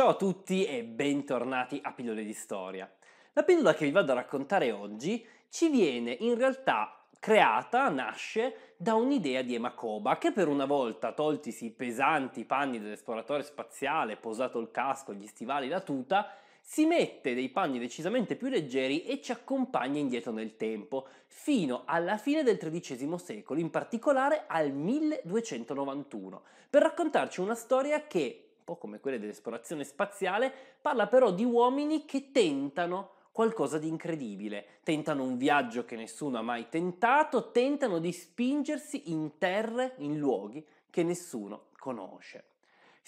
Ciao a tutti e bentornati a Pillole di Storia. La pillola che vi vado a raccontare oggi ci viene in realtà creata, nasce da un'idea di Emakoba che per una volta, toltisi i pesanti panni dell'esploratore spaziale, posato il casco, gli stivali, la tuta, si mette dei panni decisamente più leggeri e ci accompagna indietro nel tempo, fino alla fine del XIII secolo, in particolare al 1291, per raccontarci una storia che po' come quelle dell'esplorazione spaziale, parla però di uomini che tentano qualcosa di incredibile, tentano un viaggio che nessuno ha mai tentato, tentano di spingersi in terre, in luoghi che nessuno conosce.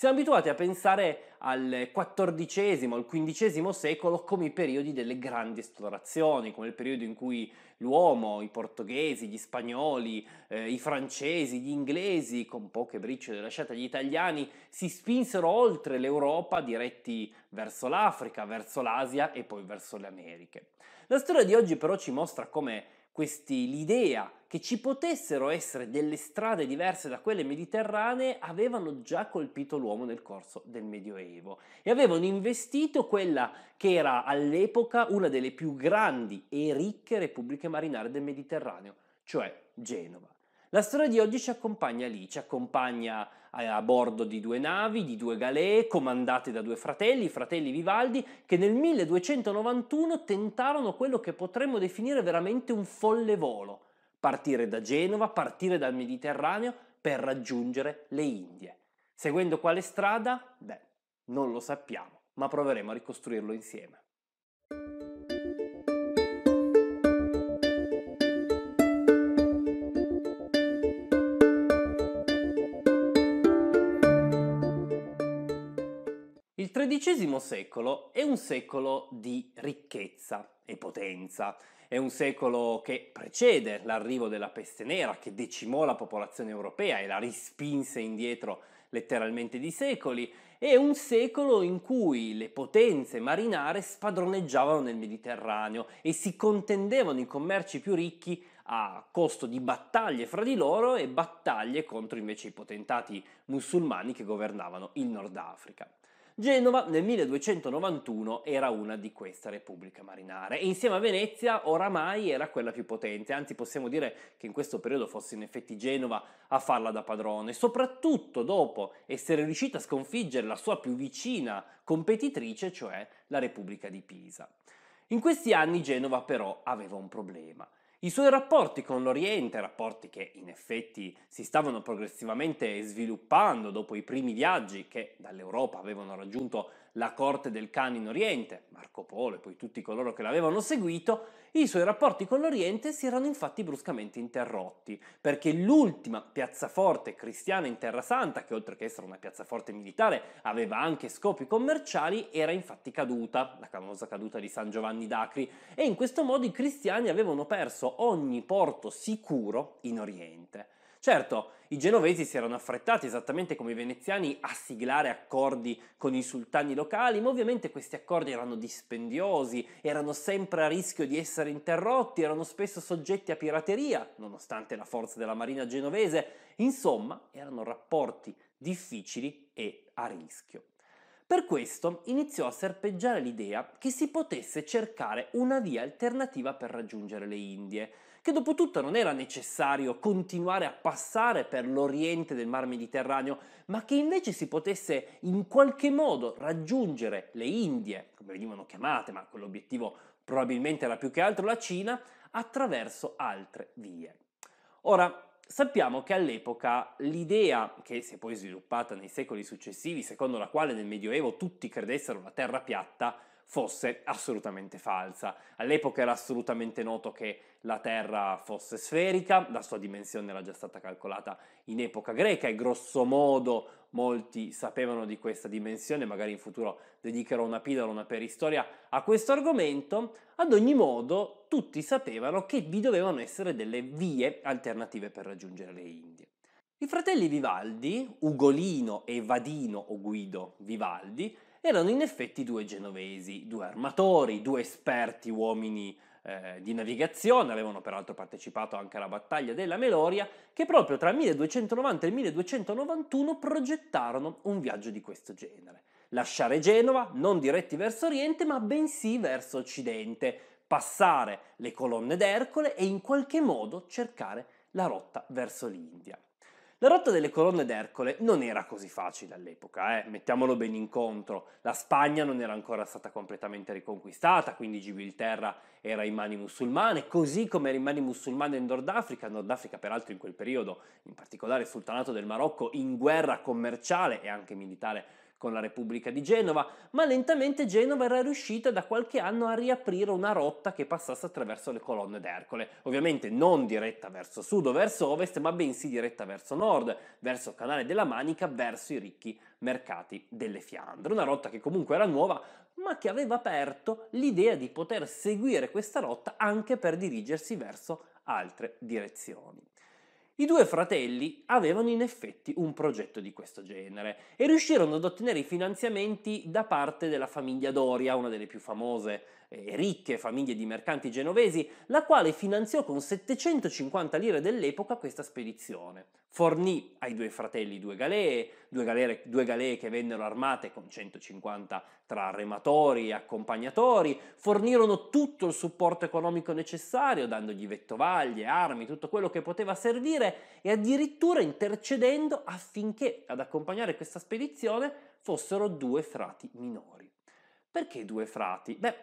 Siamo abituati a pensare al XIV, al XV secolo come i periodi delle grandi esplorazioni, come il periodo in cui l'uomo, i portoghesi, gli spagnoli, eh, i francesi, gli inglesi, con poche briciole lasciate agli italiani, si spinsero oltre l'Europa diretti verso l'Africa, verso l'Asia e poi verso le Americhe. La storia di oggi però ci mostra come questi, l'idea che ci potessero essere delle strade diverse da quelle mediterranee avevano già colpito l'uomo nel corso del Medioevo e avevano investito quella che era all'epoca una delle più grandi e ricche repubbliche marinare del Mediterraneo, cioè Genova. La storia di oggi ci accompagna lì, ci accompagna eh, a bordo di due navi, di due galee, comandate da due fratelli, i fratelli Vivaldi, che nel 1291 tentarono quello che potremmo definire veramente un folle volo, partire da Genova, partire dal Mediterraneo per raggiungere le Indie. Seguendo quale strada? Beh, non lo sappiamo, ma proveremo a ricostruirlo insieme. XIII secolo è un secolo di ricchezza e potenza. È un secolo che precede l'arrivo della peste nera, che decimò la popolazione europea e la rispinse indietro letteralmente di secoli. È un secolo in cui le potenze marinare spadroneggiavano nel Mediterraneo e si contendevano i commerci più ricchi a costo di battaglie fra di loro e battaglie contro invece i potentati musulmani che governavano il Nord Africa. Genova nel 1291 era una di queste repubbliche marinare e insieme a Venezia oramai era quella più potente, anzi possiamo dire che in questo periodo fosse in effetti Genova a farla da padrone, soprattutto dopo essere riuscita a sconfiggere la sua più vicina competitrice, cioè la Repubblica di Pisa. In questi anni Genova però aveva un problema. I suoi rapporti con l'Oriente, rapporti che in effetti si stavano progressivamente sviluppando dopo i primi viaggi che dall'Europa avevano raggiunto la corte del Khan in Oriente, Marco Polo e poi tutti coloro che l'avevano seguito, i suoi rapporti con l'Oriente si erano infatti bruscamente interrotti, perché l'ultima piazzaforte cristiana in Terra Santa, che oltre che essere una piazzaforte militare aveva anche scopi commerciali, era infatti caduta, la famosa caduta di San Giovanni d'Acri, e in questo modo i cristiani avevano perso ogni porto sicuro in Oriente. Certo, i genovesi si erano affrettati, esattamente come i veneziani, a siglare accordi con i sultani locali, ma ovviamente questi accordi erano dispendiosi, erano sempre a rischio di essere interrotti, erano spesso soggetti a pirateria, nonostante la forza della marina genovese, insomma erano rapporti difficili e a rischio. Per questo iniziò a serpeggiare l'idea che si potesse cercare una via alternativa per raggiungere le Indie che dopo tutto non era necessario continuare a passare per l'oriente del Mar Mediterraneo, ma che invece si potesse in qualche modo raggiungere le Indie, come venivano chiamate, ma quell'obiettivo probabilmente era più che altro la Cina, attraverso altre vie. Ora, sappiamo che all'epoca l'idea, che si è poi sviluppata nei secoli successivi, secondo la quale nel Medioevo tutti credessero la Terra piatta, fosse assolutamente falsa. All'epoca era assolutamente noto che la Terra fosse sferica, la sua dimensione era già stata calcolata in epoca greca e grosso modo molti sapevano di questa dimensione, magari in futuro dedicherò una pillola, una peristoria a questo argomento. Ad ogni modo, tutti sapevano che vi dovevano essere delle vie alternative per raggiungere le Indie. I fratelli Vivaldi, Ugolino e Vadino o Guido Vivaldi, erano in effetti due genovesi, due armatori, due esperti uomini eh, di navigazione, avevano peraltro partecipato anche alla battaglia della Meloria, che proprio tra il 1290 e il 1291 progettarono un viaggio di questo genere. Lasciare Genova non diretti verso oriente, ma bensì verso occidente, passare le colonne d'Ercole e in qualche modo cercare la rotta verso l'India. La rotta delle colonne d'Ercole non era così facile all'epoca, eh? mettiamolo ben incontro. La Spagna non era ancora stata completamente riconquistata, quindi Gibilterra era in mani musulmane, così come era in mani musulmane in Nord Africa, Nord Africa peraltro in quel periodo, in particolare il Sultanato del Marocco, in guerra commerciale e anche militare con la Repubblica di Genova, ma lentamente Genova era riuscita da qualche anno a riaprire una rotta che passasse attraverso le colonne d'Ercole, ovviamente non diretta verso sud o verso ovest, ma bensì diretta verso nord, verso il canale della Manica, verso i ricchi mercati delle Fiandre, una rotta che comunque era nuova, ma che aveva aperto l'idea di poter seguire questa rotta anche per dirigersi verso altre direzioni. I due fratelli avevano in effetti un progetto di questo genere e riuscirono ad ottenere i finanziamenti da parte della famiglia Doria, una delle più famose eh, ricche famiglie di mercanti genovesi, la quale finanziò con 750 lire dell'epoca questa spedizione. Fornì ai due fratelli due galee, due galee, due galee che vennero armate con 150 tra rematori e accompagnatori, fornirono tutto il supporto economico necessario, dandogli vettovaglie, armi, tutto quello che poteva servire e addirittura intercedendo affinché ad accompagnare questa spedizione fossero due frati minori. Perché due frati? Beh,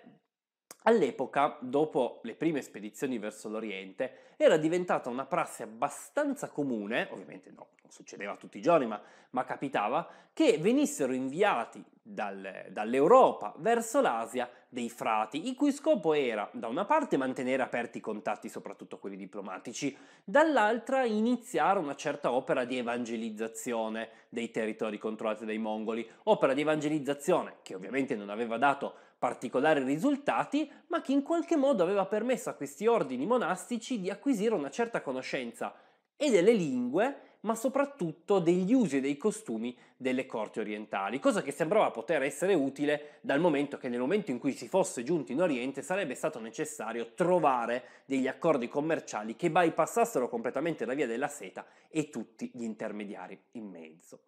All'epoca, dopo le prime spedizioni verso l'Oriente, era diventata una prassi abbastanza comune, ovviamente no, non succedeva tutti i giorni, ma, ma capitava, che venissero inviati dal, dall'Europa verso l'Asia dei frati, il cui scopo era, da una parte, mantenere aperti i contatti, soprattutto quelli diplomatici, dall'altra iniziare una certa opera di evangelizzazione dei territori controllati dai mongoli, opera di evangelizzazione che ovviamente non aveva dato particolari risultati, ma che in qualche modo aveva permesso a questi ordini monastici di acquisire una certa conoscenza e delle lingue, ma soprattutto degli usi e dei costumi delle corti orientali, cosa che sembrava poter essere utile dal momento che nel momento in cui si fosse giunti in Oriente sarebbe stato necessario trovare degli accordi commerciali che bypassassero completamente la via della seta e tutti gli intermediari in mezzo.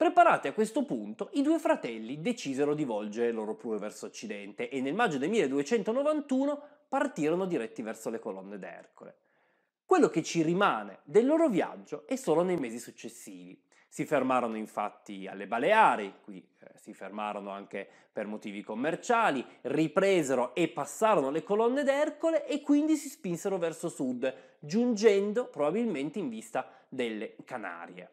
Preparati a questo punto, i due fratelli decisero di volgere le loro prue verso occidente e nel maggio del 1291 partirono diretti verso le colonne d'Ercole. Quello che ci rimane del loro viaggio è solo nei mesi successivi. Si fermarono infatti alle Baleari, qui eh, si fermarono anche per motivi commerciali, ripresero e passarono le colonne d'Ercole e quindi si spinsero verso sud, giungendo probabilmente in vista delle Canarie.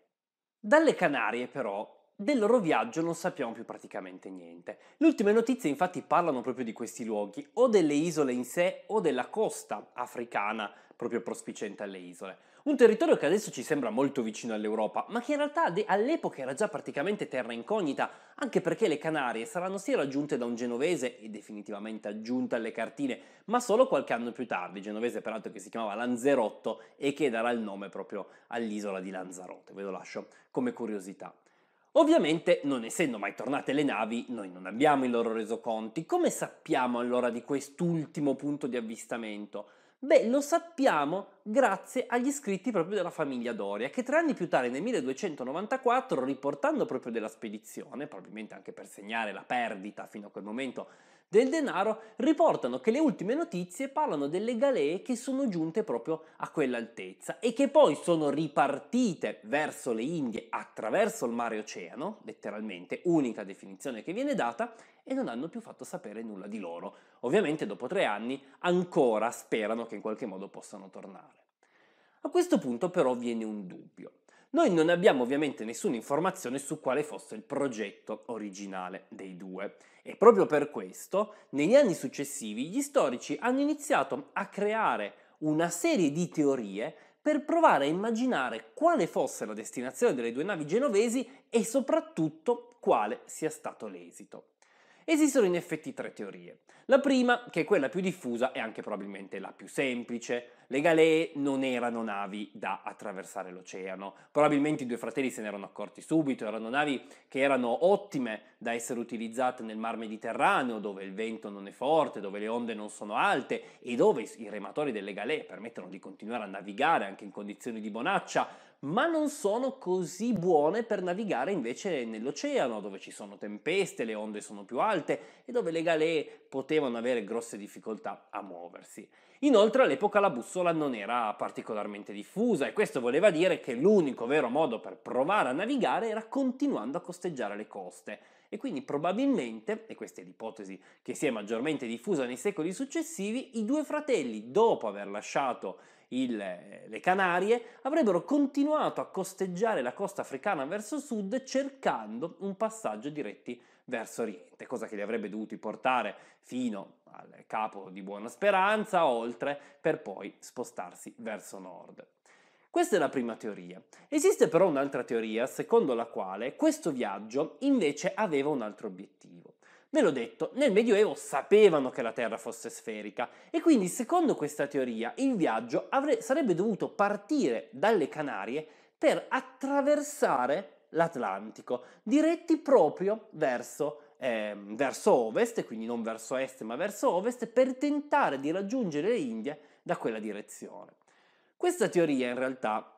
Dalle Canarie, però, del loro viaggio non sappiamo più praticamente niente. Le ultime notizie infatti parlano proprio di questi luoghi, o delle isole in sé o della costa africana proprio prospiciente alle isole. Un territorio che adesso ci sembra molto vicino all'Europa, ma che in realtà all'epoca era già praticamente terra incognita, anche perché le Canarie saranno sì raggiunte da un genovese e definitivamente aggiunte alle cartine, ma solo qualche anno più tardi, genovese peraltro che si chiamava Lanzerotto e che darà il nome proprio all'isola di Lanzarote, ve lo lascio come curiosità. Ovviamente, non essendo mai tornate le navi, noi non abbiamo i loro resoconti. Come sappiamo allora di quest'ultimo punto di avvistamento? Beh, lo sappiamo grazie agli scritti proprio della famiglia Doria, che tre anni più tardi, nel 1294, riportando proprio della spedizione, probabilmente anche per segnare la perdita fino a quel momento del denaro, riportano che le ultime notizie parlano delle galee che sono giunte proprio a quell'altezza e che poi sono ripartite verso le Indie attraverso il mare oceano, letteralmente, unica definizione che viene data, e non hanno più fatto sapere nulla di loro. Ovviamente dopo tre anni ancora sperano che in qualche modo possano tornare. A questo punto però viene un dubbio. Noi non abbiamo ovviamente nessuna informazione su quale fosse il progetto originale dei due e proprio per questo negli anni successivi gli storici hanno iniziato a creare una serie di teorie per provare a immaginare quale fosse la destinazione delle due navi genovesi e soprattutto quale sia stato l'esito. Esistono in effetti tre teorie. La prima, che è quella più diffusa e anche probabilmente la più semplice, le galee non erano navi da attraversare l'oceano. Probabilmente i due fratelli se ne erano accorti subito, erano navi che erano ottime da essere utilizzate nel Mar Mediterraneo, dove il vento non è forte, dove le onde non sono alte e dove i rematori delle galee permettono di continuare a navigare anche in condizioni di bonaccia ma non sono così buone per navigare invece nell'oceano, dove ci sono tempeste, le onde sono più alte e dove le galee potevano avere grosse difficoltà a muoversi. Inoltre all'epoca la bussola non era particolarmente diffusa e questo voleva dire che l'unico vero modo per provare a navigare era continuando a costeggiare le coste e quindi probabilmente, e questa è l'ipotesi che si è maggiormente diffusa nei secoli successivi, i due fratelli, dopo aver lasciato il, eh, le Canarie, avrebbero continuato a costeggiare la costa africana verso sud cercando un passaggio diretti verso oriente, cosa che li avrebbe dovuti portare fino al capo di Buona Speranza, oltre, per poi spostarsi verso nord. Questa è la prima teoria. Esiste però un'altra teoria secondo la quale questo viaggio invece aveva un altro obiettivo. Ve l'ho detto, nel Medioevo sapevano che la Terra fosse sferica e quindi secondo questa teoria il viaggio avre- sarebbe dovuto partire dalle Canarie per attraversare l'Atlantico, diretti proprio verso eh, verso ovest, quindi non verso est ma verso ovest, per tentare di raggiungere le Indie da quella direzione. Questa teoria in realtà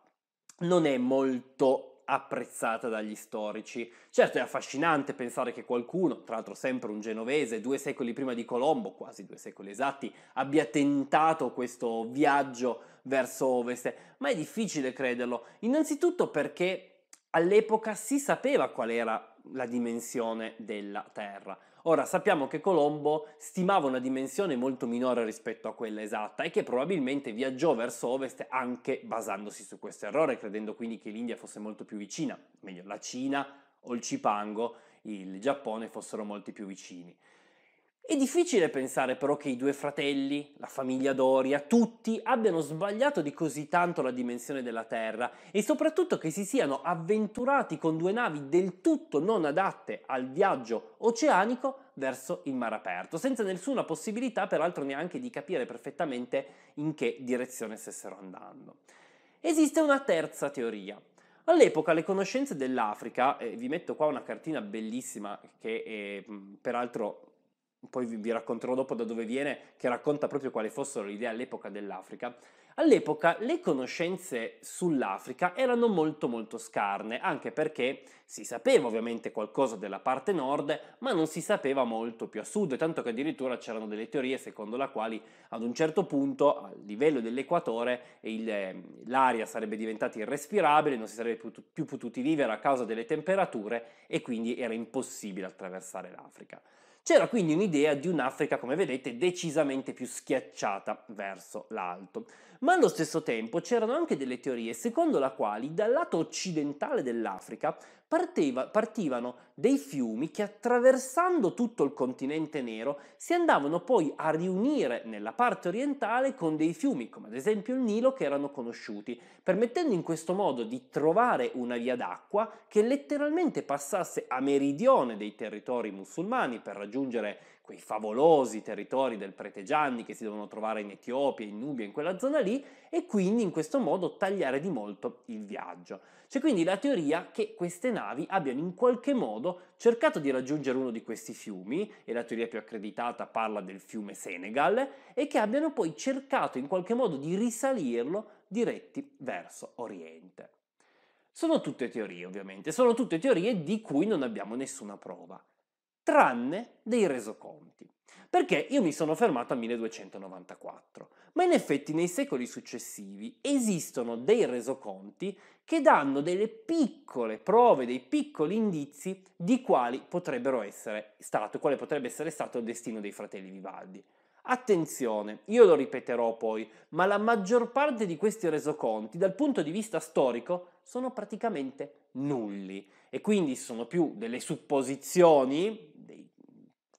non è molto apprezzata dagli storici. Certo è affascinante pensare che qualcuno, tra l'altro sempre un genovese, due secoli prima di Colombo, quasi due secoli esatti, abbia tentato questo viaggio verso ovest, ma è difficile crederlo, innanzitutto perché all'epoca si sapeva qual era la dimensione della Terra. Ora sappiamo che Colombo stimava una dimensione molto minore rispetto a quella esatta e che probabilmente viaggiò verso ovest anche basandosi su questo errore, credendo quindi che l'India fosse molto più vicina, meglio la Cina o il Cipango, il Giappone fossero molti più vicini. È difficile pensare però che i due fratelli, la famiglia Doria, tutti abbiano sbagliato di così tanto la dimensione della Terra e soprattutto che si siano avventurati con due navi del tutto non adatte al viaggio oceanico verso il mare aperto, senza nessuna possibilità peraltro neanche di capire perfettamente in che direzione stessero andando. Esiste una terza teoria, All'epoca le conoscenze dell'Africa, eh, vi metto qua una cartina bellissima che eh, peraltro poi vi racconterò dopo da dove viene, che racconta proprio quale fossero le idee all'epoca dell'Africa. All'epoca le conoscenze sull'Africa erano molto molto scarne, anche perché si sapeva ovviamente qualcosa della parte nord, ma non si sapeva molto più a sud, tanto che addirittura c'erano delle teorie secondo le quali ad un certo punto, a livello dell'equatore, il, l'aria sarebbe diventata irrespirabile, non si sarebbe più potuti vivere a causa delle temperature e quindi era impossibile attraversare l'Africa. C'era quindi un'idea di un'Africa, come vedete, decisamente più schiacciata verso l'alto. Ma allo stesso tempo c'erano anche delle teorie secondo la quali dal lato occidentale dell'Africa Parteva, partivano dei fiumi che attraversando tutto il continente nero si andavano poi a riunire nella parte orientale con dei fiumi come ad esempio il Nilo che erano conosciuti, permettendo in questo modo di trovare una via d'acqua che letteralmente passasse a meridione dei territori musulmani per raggiungere quei favolosi territori del prete Gianni che si devono trovare in Etiopia, in Nubia, in quella zona lì, e quindi in questo modo tagliare di molto il viaggio. C'è quindi la teoria che queste navi abbiano in qualche modo cercato di raggiungere uno di questi fiumi, e la teoria più accreditata parla del fiume Senegal, e che abbiano poi cercato in qualche modo di risalirlo diretti verso Oriente. Sono tutte teorie, ovviamente, sono tutte teorie di cui non abbiamo nessuna prova tranne dei resoconti. Perché io mi sono fermato a 1294, ma in effetti nei secoli successivi esistono dei resoconti che danno delle piccole prove, dei piccoli indizi di quali potrebbero essere stato, quale potrebbe essere stato il destino dei fratelli Vivaldi. Attenzione, io lo ripeterò poi, ma la maggior parte di questi resoconti dal punto di vista storico sono praticamente nulli e quindi sono più delle supposizioni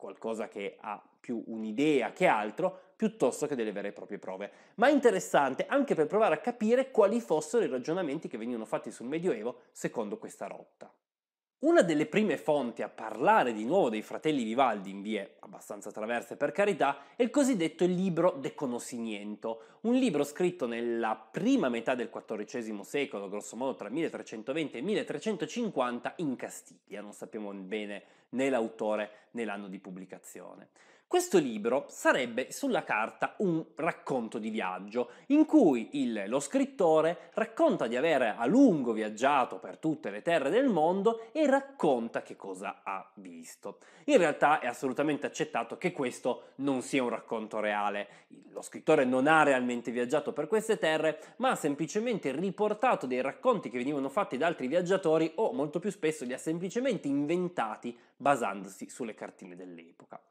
qualcosa che ha più un'idea che altro, piuttosto che delle vere e proprie prove. Ma è interessante anche per provare a capire quali fossero i ragionamenti che venivano fatti sul Medioevo secondo questa rotta. Una delle prime fonti a parlare di nuovo dei fratelli Vivaldi in vie abbastanza traverse per carità è il cosiddetto libro De Conoscimiento, un libro scritto nella prima metà del XIV secolo, grossomodo tra 1320 e 1350 in Castiglia, non sappiamo bene né l'autore né l'anno di pubblicazione. Questo libro sarebbe sulla carta un racconto di viaggio, in cui il, lo scrittore racconta di aver a lungo viaggiato per tutte le terre del mondo e racconta che cosa ha visto. In realtà è assolutamente accettato che questo non sia un racconto reale. Lo scrittore non ha realmente viaggiato per queste terre, ma ha semplicemente riportato dei racconti che venivano fatti da altri viaggiatori o molto più spesso li ha semplicemente inventati basandosi sulle cartine dell'epoca.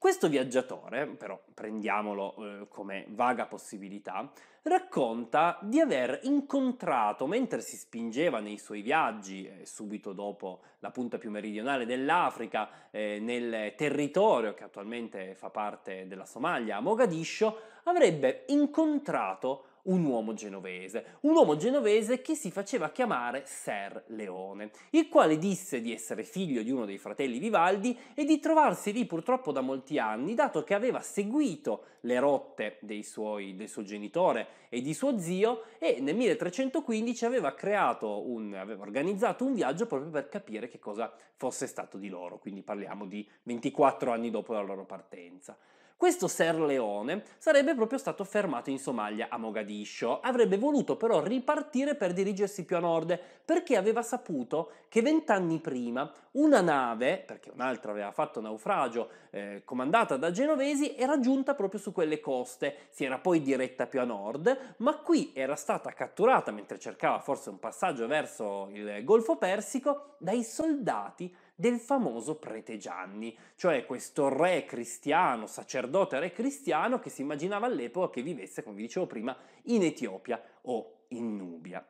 Questo viaggiatore, però prendiamolo eh, come vaga possibilità, racconta di aver incontrato mentre si spingeva nei suoi viaggi, eh, subito dopo la punta più meridionale dell'Africa, eh, nel territorio che attualmente fa parte della Somalia, a Mogadiscio, avrebbe incontrato un uomo genovese, un uomo genovese che si faceva chiamare Ser Leone, il quale disse di essere figlio di uno dei fratelli Vivaldi e di trovarsi lì purtroppo da molti anni, dato che aveva seguito le rotte suoi, del suo genitore e di suo zio e nel 1315 aveva, un, aveva organizzato un viaggio proprio per capire che cosa fosse stato di loro, quindi parliamo di 24 anni dopo la loro partenza. Questo Ser Leone sarebbe proprio stato fermato in Somalia, a Mogadiscio. Avrebbe voluto però ripartire per dirigersi più a nord, perché aveva saputo che vent'anni prima una nave, perché un'altra aveva fatto naufragio, eh, comandata da genovesi, era giunta proprio su quelle coste. Si era poi diretta più a nord, ma qui era stata catturata mentre cercava forse un passaggio verso il Golfo Persico dai soldati del famoso prete Gianni, cioè questo re cristiano, sacerdote re cristiano che si immaginava all'epoca che vivesse, come vi dicevo prima, in Etiopia o in Nubia.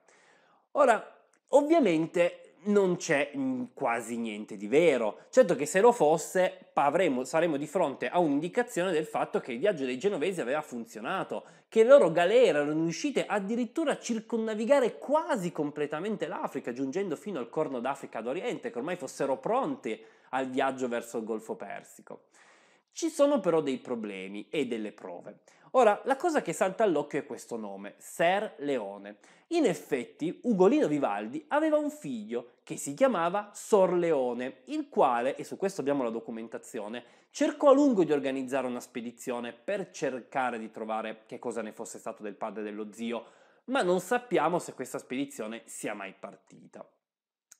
Ora, ovviamente non c'è mm, quasi niente di vero. Certo che se lo fosse avremo, saremo di fronte a un'indicazione del fatto che il viaggio dei genovesi aveva funzionato, che le loro galere erano riuscite addirittura a circonnavigare quasi completamente l'Africa, giungendo fino al Corno d'Africa d'Oriente, che ormai fossero pronte al viaggio verso il Golfo Persico. Ci sono però dei problemi e delle prove. Ora, la cosa che salta all'occhio è questo nome, Ser Leone. In effetti, Ugolino Vivaldi aveva un figlio che si chiamava Sor Leone, il quale, e su questo abbiamo la documentazione, cercò a lungo di organizzare una spedizione per cercare di trovare che cosa ne fosse stato del padre dello zio, ma non sappiamo se questa spedizione sia mai partita.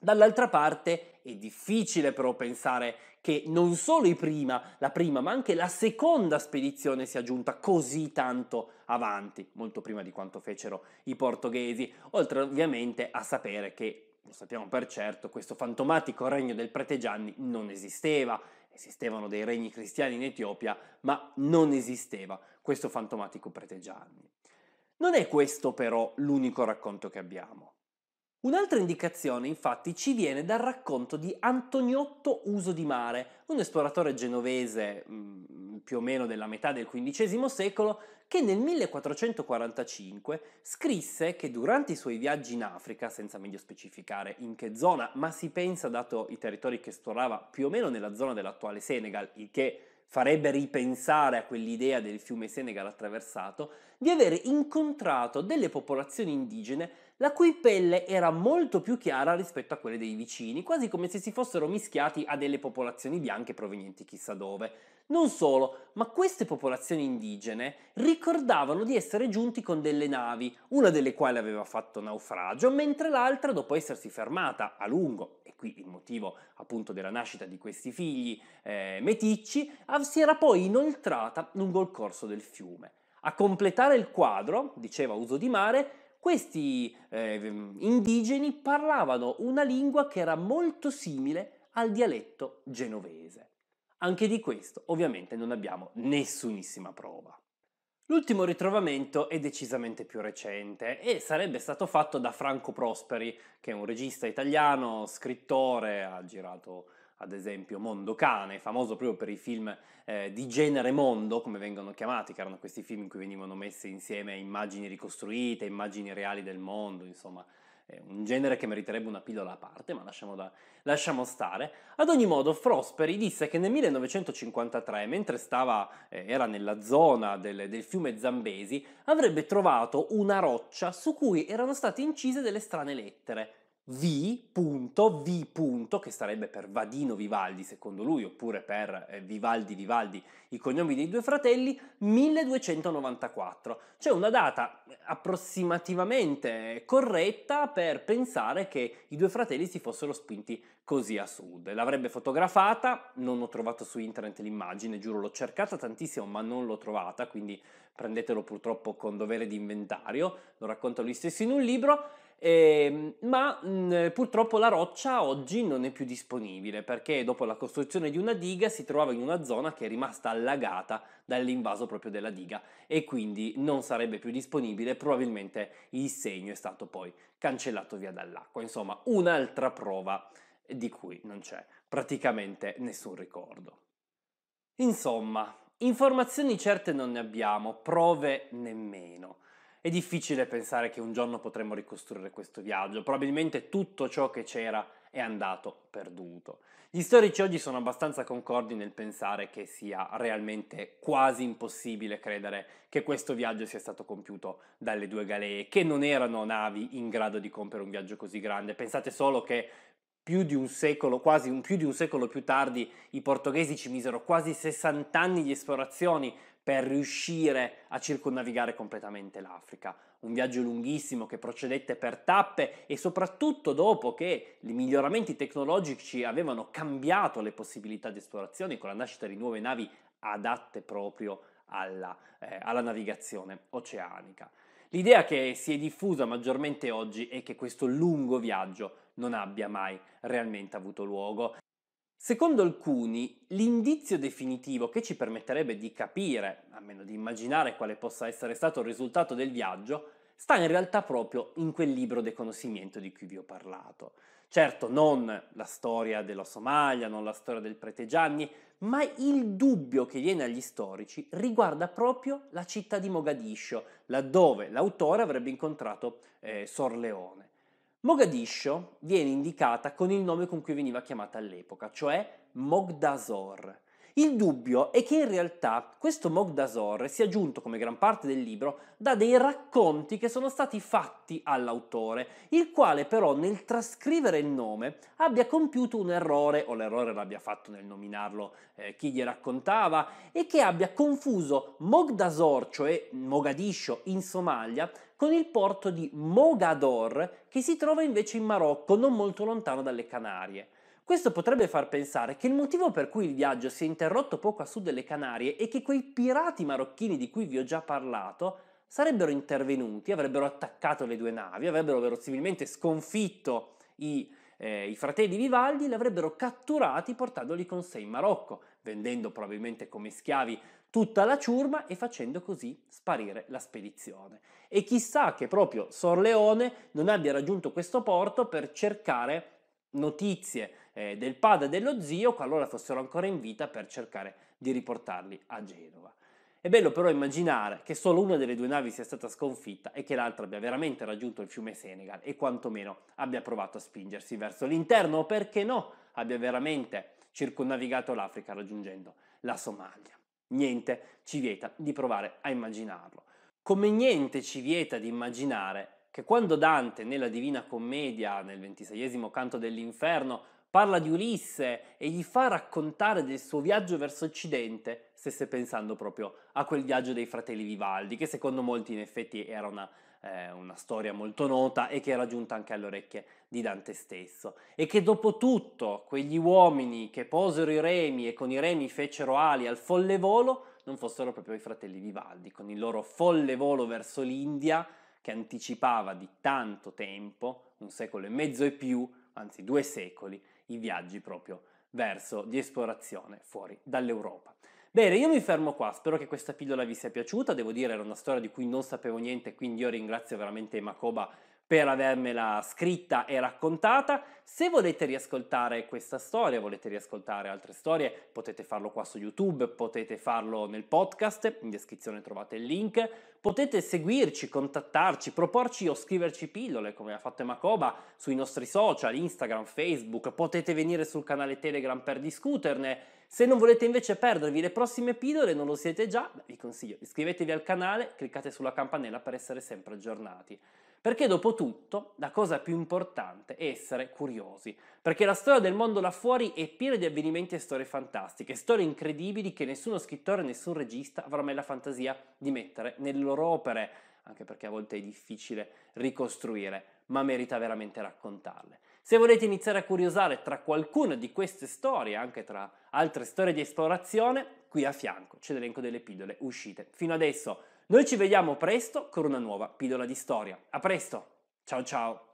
Dall'altra parte è difficile però pensare che non solo prima, la prima, ma anche la seconda spedizione sia giunta così tanto avanti, molto prima di quanto fecero i portoghesi, oltre ovviamente a sapere che, lo sappiamo per certo, questo fantomatico regno del prete Gianni non esisteva, esistevano dei regni cristiani in Etiopia, ma non esisteva questo fantomatico prete Gianni. Non è questo però l'unico racconto che abbiamo. Un'altra indicazione infatti ci viene dal racconto di Antoniotto Uso di Mare, un esploratore genovese mm, più o meno della metà del XV secolo, che nel 1445 scrisse che durante i suoi viaggi in Africa, senza meglio specificare in che zona, ma si pensa, dato i territori che esplorava, più o meno nella zona dell'attuale Senegal, il che farebbe ripensare a quell'idea del fiume Senegal attraversato, di aver incontrato delle popolazioni indigene la cui pelle era molto più chiara rispetto a quelle dei vicini, quasi come se si fossero mischiati a delle popolazioni bianche provenienti chissà dove. Non solo, ma queste popolazioni indigene ricordavano di essere giunti con delle navi, una delle quali aveva fatto naufragio, mentre l'altra, dopo essersi fermata a lungo, e qui il motivo appunto della nascita di questi figli eh, meticci, si era poi inoltrata lungo il corso del fiume. A completare il quadro, diceva Uso di Mare, questi eh, indigeni parlavano una lingua che era molto simile al dialetto genovese. Anche di questo ovviamente non abbiamo nessunissima prova. L'ultimo ritrovamento è decisamente più recente e sarebbe stato fatto da Franco Prosperi, che è un regista italiano, scrittore, ha girato ad esempio Mondo Cane, famoso proprio per i film eh, di genere mondo, come vengono chiamati, che erano questi film in cui venivano messe insieme immagini ricostruite, immagini reali del mondo, insomma, eh, un genere che meriterebbe una pillola a parte, ma lasciamo, da, lasciamo stare. Ad ogni modo, Frosperi disse che nel 1953, mentre stava, eh, era nella zona del, del fiume Zambesi, avrebbe trovato una roccia su cui erano state incise delle strane lettere V. V. che sarebbe per Vadino Vivaldi secondo lui, oppure per eh, Vivaldi Vivaldi, i cognomi dei due fratelli, 1294. Cioè una data eh, approssimativamente corretta per pensare che i due fratelli si fossero spinti così a sud. L'avrebbe fotografata, non ho trovato su internet l'immagine, giuro l'ho cercata tantissimo ma non l'ho trovata, quindi prendetelo purtroppo con dovere di inventario, lo racconta lui stesso in un libro eh, ma mh, mhmm, purtroppo la roccia oggi non è più disponibile perché dopo la costruzione di una diga si trovava in una zona che è rimasta allagata dall'invaso proprio della diga e quindi non sarebbe più disponibile, probabilmente il segno è stato poi cancellato via dall'acqua. Insomma, un'altra prova di cui non c'è praticamente nessun ricordo. Insomma, informazioni certe non ne abbiamo, prove nemmeno. È difficile pensare che un giorno potremmo ricostruire questo viaggio, probabilmente tutto ciò che c'era è andato perduto. Gli storici oggi sono abbastanza concordi nel pensare che sia realmente quasi impossibile credere che questo viaggio sia stato compiuto dalle due galee, che non erano navi in grado di compiere un viaggio così grande. Pensate solo che più di un secolo, quasi un, più di un secolo più tardi, i portoghesi ci misero quasi 60 anni di esplorazioni per riuscire a circonnavigare completamente l'Africa. Un viaggio lunghissimo che procedette per tappe e soprattutto dopo che i miglioramenti tecnologici avevano cambiato le possibilità di esplorazione con la nascita di nuove navi adatte proprio alla, eh, alla navigazione oceanica. L'idea che si è diffusa maggiormente oggi è che questo lungo viaggio non abbia mai realmente avuto luogo. Secondo alcuni, l'indizio definitivo che ci permetterebbe di capire, a meno di immaginare quale possa essere stato il risultato del viaggio, sta in realtà proprio in quel libro del conoscimento di cui vi ho parlato. Certo, non la storia della Somalia, non la storia del prete Gianni, ma il dubbio che viene agli storici riguarda proprio la città di Mogadiscio, laddove l'autore avrebbe incontrato eh, Sor Leone. Mogadiscio viene indicata con il nome con cui veniva chiamata all'epoca, cioè Mogdasor. Il dubbio è che in realtà questo Mogdasor sia giunto, come gran parte del libro, da dei racconti che sono stati fatti all'autore, il quale però nel trascrivere il nome abbia compiuto un errore, o l'errore l'abbia fatto nel nominarlo eh, chi gli raccontava, e che abbia confuso Mogdasor, cioè Mogadiscio in Somalia, con il porto di Mogador che si trova invece in Marocco, non molto lontano dalle Canarie. Questo potrebbe far pensare che il motivo per cui il viaggio si è interrotto poco a sud delle Canarie è che quei pirati marocchini di cui vi ho già parlato sarebbero intervenuti, avrebbero attaccato le due navi, avrebbero verosimilmente sconfitto i, eh, i fratelli Vivaldi, li avrebbero catturati portandoli con sé in Marocco, vendendo probabilmente come schiavi tutta la ciurma e facendo così sparire la spedizione. E chissà che proprio Sor Leone non abbia raggiunto questo porto per cercare notizie eh, del padre e dello zio, qualora fossero ancora in vita, per cercare di riportarli a Genova. È bello però immaginare che solo una delle due navi sia stata sconfitta e che l'altra abbia veramente raggiunto il fiume Senegal e quantomeno abbia provato a spingersi verso l'interno o perché no, abbia veramente circonnavigato l'Africa raggiungendo la Somalia. Niente ci vieta di provare a immaginarlo. Come niente ci vieta di immaginare che quando Dante nella Divina Commedia, nel ventiseiesimo canto dell'inferno, parla di Ulisse e gli fa raccontare del suo viaggio verso Occidente, stesse pensando proprio a quel viaggio dei fratelli Vivaldi, che secondo molti in effetti era una, eh, una storia molto nota e che era giunta anche alle orecchie di Dante stesso. E che dopo tutto quegli uomini che posero i remi e con i remi fecero ali al folle volo non fossero proprio i fratelli Vivaldi, con il loro folle volo verso l'India che anticipava di tanto tempo, un secolo e mezzo e più, anzi due secoli, i viaggi proprio verso di esplorazione fuori dall'Europa. Bene, io mi fermo qua, spero che questa pillola vi sia piaciuta, devo dire era una storia di cui non sapevo niente, quindi io ringrazio veramente Makoba per avermela scritta e raccontata. Se volete riascoltare questa storia, volete riascoltare altre storie, potete farlo qua su YouTube, potete farlo nel podcast, in descrizione trovate il link. Potete seguirci, contattarci, proporci o scriverci pillole come ha fatto Emacoba sui nostri social, Instagram, Facebook. Potete venire sul canale Telegram per discuterne. Se non volete invece perdervi le prossime pillole, non lo siete già, vi consiglio iscrivetevi al canale, cliccate sulla campanella per essere sempre aggiornati. Perché dopo tutto la cosa più importante è essere curiosi, perché la storia del mondo là fuori è piena di avvenimenti e storie fantastiche, storie incredibili che nessuno scrittore, nessun regista avrà mai la fantasia di mettere nelle loro opere, anche perché a volte è difficile ricostruire, ma merita veramente raccontarle. Se volete iniziare a curiosare tra qualcuna di queste storie, anche tra altre storie di esplorazione, qui a fianco c'è l'elenco delle pillole uscite. Fino adesso noi ci vediamo presto con una nuova pillola di storia. A presto, ciao ciao!